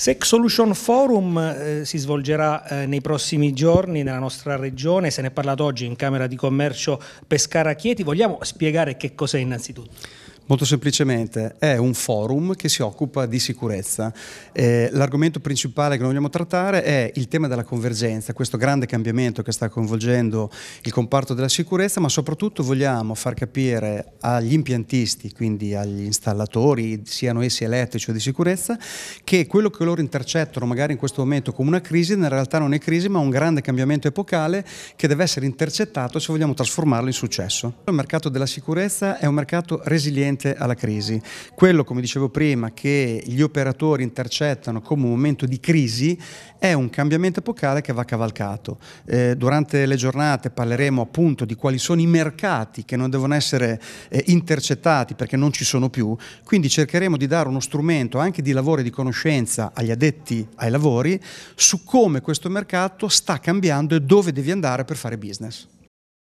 Sex Solution Forum eh, si svolgerà eh, nei prossimi giorni nella nostra regione, se ne è parlato oggi in Camera di Commercio Pescara Chieti, vogliamo spiegare che cos'è innanzitutto? Molto semplicemente è un forum che si occupa di sicurezza. Eh, l'argomento principale che noi vogliamo trattare è il tema della convergenza, questo grande cambiamento che sta coinvolgendo il comparto della sicurezza, ma soprattutto vogliamo far capire agli impiantisti, quindi agli installatori, siano essi elettrici o di sicurezza, che quello che loro intercettano magari in questo momento come una crisi, in realtà non è crisi, ma un grande cambiamento epocale che deve essere intercettato se vogliamo trasformarlo in successo. Il mercato della sicurezza è un mercato resiliente resiliente alla crisi. Quello, come dicevo prima, che gli operatori intercettano come un momento di crisi è un cambiamento epocale che va cavalcato. Eh, durante le giornate parleremo appunto di quali sono i mercati che non devono essere eh, intercettati perché non ci sono più, quindi cercheremo di dare uno strumento anche di lavoro e di conoscenza agli addetti ai lavori su come questo mercato sta cambiando e dove devi andare per fare business.